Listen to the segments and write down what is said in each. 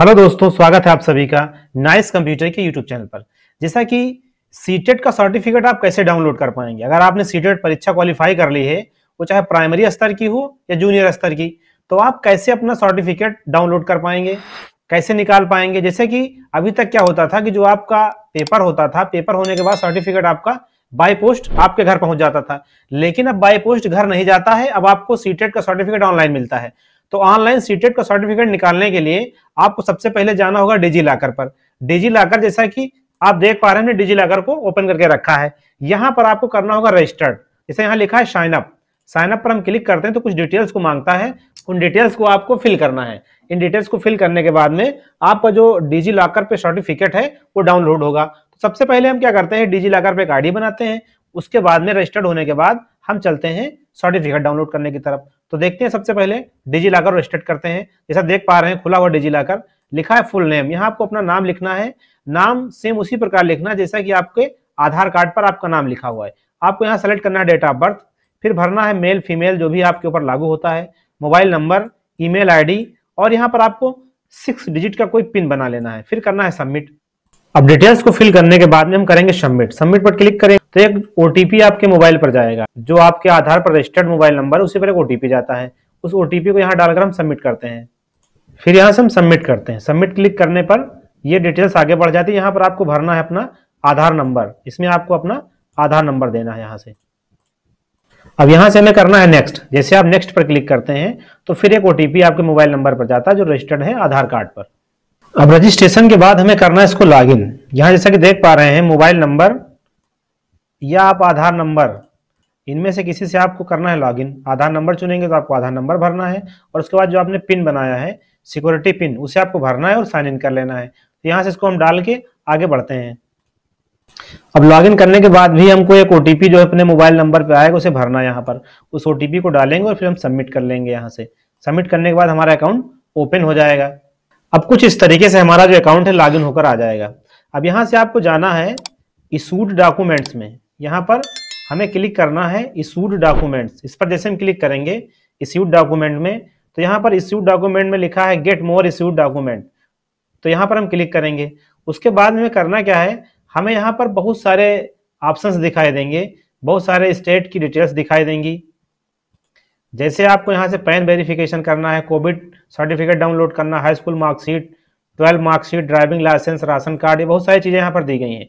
hello दोस्तों स्वागत है आप सभी का नाइस कंप्यूटर के यूट्यूब चैनल पर जैसा कि सीटेट e का सर्टिफिकेट आप कैसे डाउनलोड कर पाएंगे अगर आपने सीटेट e e परीक्षा क्वालिफाई कर ली है वो चाहे प्राइमरी स्तर की हो या जूनियर स्तर की तो आप कैसे अपना सर्टिफिकेट डाउनलोड कर पाएंगे कैसे निकाल पाएंगे जैसे कि अभी तक क्या होता था कि जो आपका पेपर होता था पेपर होने के बाद सर्टिफिकेट आपका बाय पोस्ट आपके घर पहुंच जाता था लेकिन अब बाय पोस्ट घर नहीं जाता है अब आपको सीटेट का सर्टिफिकेट ऑनलाइन मिलता है तो ऑनलाइन सीटेट का सर्टिफिकेट निकालने के लिए आपको सबसे पहले जाना होगा डिजी लॉकर पर डिजी लॉकर जैसा कि आप देख पा रहे हैं डिजी लॉकर को ओपन करके रखा है यहाँ पर आपको करना होगा रजिस्टर्ड जैसे यहाँ लिखा है साइनअप साइनअप पर हम क्लिक करते हैं तो कुछ डिटेल्स को मांगता है उन डिटेल्स को आपको फिल करना है इन डिटेल्स को फिल करने के बाद में आपका जो डिजी लॉकर पे सर्टिफिकेट है वो डाउनलोड होगा तो सबसे पहले हम क्या करते हैं डिजी लॉकर पे एक आईडी बनाते हैं उसके बाद में रजिस्टर्ड होने के बाद हम चलते हैं सर्टिफिकेट डाउनलोड करने की तरफ तो देखते हैं सबसे पहले डिजी लॉकर रजिस्टर्ट करते हैं जैसा देख पा रहे हैं खुला हुआ डिजी लॉकर लिखा है फुल नेम यहाँ आपको अपना नाम लिखना है नाम सेम उसी प्रकार लिखना है जैसा कि आपके आधार कार्ड पर आपका नाम लिखा हुआ है आपको यहाँ सेलेक्ट करना है डेट ऑफ बर्थ फिर भरना है मेल फीमेल जो भी आपके ऊपर लागू होता है मोबाइल नंबर ईमेल आईडी और यहाँ पर आपको सिक्स डिजिट का कोई पिन बना लेना है फिर करना है सबमिट अब डिटेल्स को फिल करने के बाद में हम करेंगे सबमिट सबमिट पर क्लिक करें तो एक ओटीपी आपके मोबाइल पर जाएगा जो आपके आधार पर रजिस्टर्ड मोबाइल नंबर उसी पर एक ओटीपी जाता है उस ओटीपी को यहाँ डालकर हम सबमिट करते हैं फिर यहाँ से हम सबमिट करते हैं सबमिट क्लिक करने पर ये डिटेल्स आगे बढ़ जाती है यहाँ पर आपको भरना है अपना आधार नंबर इसमें आपको अपना आधार नंबर देना है यहाँ से अब यहाँ से हमें करना है नेक्स्ट जैसे आप नेक्स्ट पर क्लिक करते हैं तो फिर एक ओटीपी आपके मोबाइल नंबर पर जाता है जो रजिस्टर्ड है आधार कार्ड पर अब रजिस्ट्रेशन के बाद हमें करना है इसको लॉगिन यहां जैसा कि देख पा रहे हैं मोबाइल नंबर या आप आधार नंबर इनमें से किसी से आपको करना है लॉगिन आधार नंबर चुनेंगे तो आपको आधार नंबर भरना है और उसके बाद जो आपने पिन बनाया है सिक्योरिटी पिन उसे आपको भरना है और साइन इन कर लेना है तो यहां से इसको हम डाल के आगे बढ़ते हैं अब लॉगिन करने के बाद भी हमको एक ओटीपी जो है अपने मोबाइल नंबर पर आएगा उसे भरना है यहाँ पर उस ओटीपी को डालेंगे और फिर हम सबमिट कर लेंगे यहाँ से सबमिट करने के बाद हमारा अकाउंट ओपन हो जाएगा अब कुछ इस तरीके से हमारा जो अकाउंट है इन होकर आ जाएगा अब यहां से आपको जाना है इसूड डॉक्यूमेंट्स में यहाँ पर हमें क्लिक करना है इसूड डॉक्यूमेंट्स इस पर जैसे हम क्लिक करेंगे इस्यूड डॉक्यूमेंट में तो यहाँ पर इस्यूड डॉक्यूमेंट में लिखा है गेट मोर इस्यूड डॉक्यूमेंट तो यहाँ पर हम क्लिक करेंगे उसके बाद में करना क्या है हमें यहाँ पर बहुत सारे ऑप्शंस दिखाई देंगे बहुत सारे स्टेट की डिटेल्स दिखाई देंगी जैसे आपको यहाँ से पैन वेरिफिकेशन करना है कोविड सर्टिफिकेट डाउनलोड करना high school marksheet twelve marksheet driving licence ration card ये बहुत सारी चीज़ें यहाँ पर दी गई हैं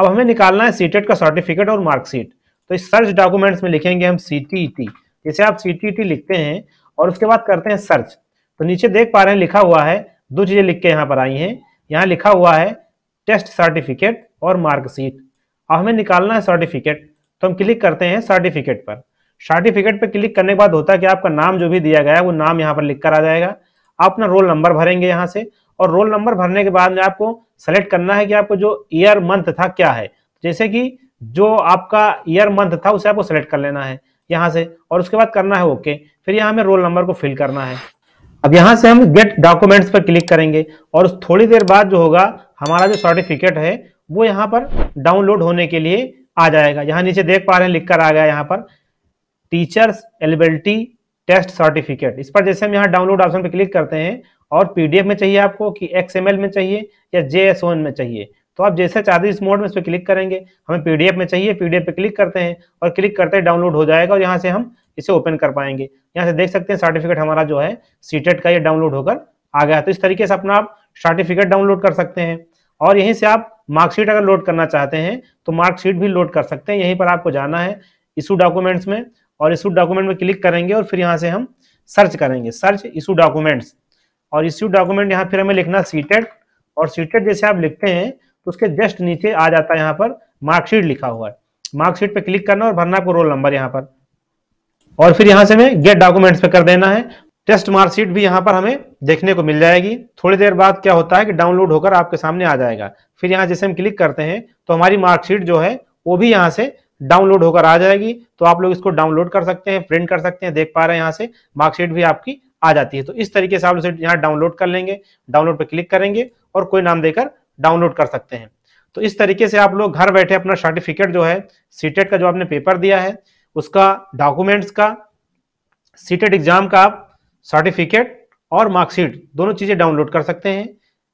अब हमें निकालना है सीटेट e का सर्टिफिकेट और मार्कशीट तो इस सर्च डॉक्यूमेंट्स में लिखेंगे हम सी e जैसे आप सी e लिखते हैं और उसके बाद करते हैं सर्च तो नीचे देख पा रहे हैं लिखा हुआ है दो चीज़ें लिख के यहाँ पर आई हैं यहाँ लिखा हुआ है टेस्ट सर्टिफिकेट और मार्कशीट अब हमें निकालना है सर्टिफिकेट तो हम क्लिक करते हैं सर्टिफिकेट पर सर्टिफिकेट पर क्लिक करने के बाद होता है कि आपका नाम जो भी दिया गया है वो नाम यहाँ पर लिख कर आ जाएगा आप अपना रोल नंबर भरेंगे यहाँ से और रोल नंबर भरने के बाद में आपको सेलेक्ट करना है कि आपको जो ईयर मंथ था क्या है जैसे कि जो आपका ईयर मंथ था उसे आपको सेलेक्ट कर लेना है यहाँ से और उसके बाद करना है ओके फिर यहाँ हमें रोल नंबर को फिल करना है अब यहाँ से हम गेट डॉक्यूमेंट्स पर क्लिक करेंगे और थोड़ी देर बाद जो होगा हमारा जो सर्टिफिकेट है वो यहाँ पर डाउनलोड होने के लिए आ जाएगा यहाँ नीचे देख पा रहे हैं लिख कर आ गया यहाँ पर टीचर्स एलिबिलिटी टेस्ट सर्टिफिकेट इस पर जैसे हम यहाँ डाउनलोड ऑप्शन पर क्लिक करते हैं और पीडीएफ में चाहिए आपको कि एक्सएमएल में चाहिए या जेएसओएन में चाहिए तो आप जैसे चाहते हैं इस मोड में इस पर क्लिक करेंगे हमें पीडीएफ में चाहिए पीडीएफ पे क्लिक करते हैं और क्लिक करते ही डाउनलोड हो जाएगा और यहाँ से हम इसे ओपन कर पाएंगे यहाँ से देख सकते हैं सर्टिफिकेट हमारा जो है सीटेट का ये डाउनलोड होकर आ गया तो इस तरीके से अपना आप सर्टिफिकेट डाउनलोड कर सकते हैं और यहीं से आप मार्कशीट अगर लोड करना चाहते हैं तो मार्कशीट भी लोड कर सकते हैं यहीं पर आपको जाना है इशू डॉक्यूमेंट्स में और इशू डॉक्यूमेंट में क्लिक करेंगे और फिर यहाँ से हम सर्च करेंगे सर्च इशू डॉक्यूमेंट्स और इशू डॉक्यूमेंट यहाँ फिर हमें लिखना सीटेड और सीटेड जैसे आप लिखते हैं तो उसके जस्ट नीचे आ जाता है यहाँ पर मार्कशीट लिखा हुआ है मार्कशीट पे क्लिक करना और भरना आपको रोल नंबर यहाँ पर और फिर यहाँ से हमें गेट डॉक्यूमेंट्स पे कर देना है टेस्ट मार्कशीट भी यहाँ पर हमें देखने को मिल जाएगी थोड़ी देर बाद क्या होता है कि डाउनलोड होकर आपके सामने आ जाएगा फिर यहाँ जैसे हम क्लिक करते हैं तो हमारी मार्कशीट जो है वो भी यहाँ से डाउनलोड होकर आ जाएगी तो आप लोग इसको डाउनलोड कर सकते हैं प्रिंट कर सकते हैं देख पा रहे हैं यहाँ से मार्कशीट भी आपकी आ जाती है तो इस तरीके से आप लोग यहाँ डाउनलोड कर लेंगे डाउनलोड पर क्लिक करेंगे और कोई नाम देकर डाउनलोड कर सकते हैं तो इस तरीके से आप लोग घर बैठे अपना सर्टिफिकेट जो है सीटेट e का जो आपने पेपर दिया है उसका डॉक्यूमेंट्स का सीटेट एग्जाम e का आप सर्टिफिकेट और मार्कशीट दोनों चीज़ें डाउनलोड कर सकते हैं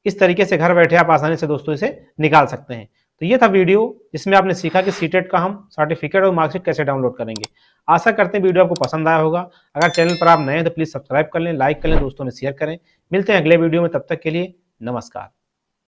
इस तरीके से घर बैठे आप आसानी से दोस्तों इसे निकाल सकते हैं तो ये था वीडियो जिसमें आपने सीखा कि सी e का हम सर्टिफिकेट और मार्कशीट कैसे डाउनलोड करेंगे आशा करते हैं वीडियो आपको पसंद आया होगा अगर चैनल पर आप नए हैं तो प्लीज़ सब्सक्राइब कर लें लाइक कर लें दोस्तों ने शेयर करें मिलते हैं अगले वीडियो में तब तक के लिए नमस्कार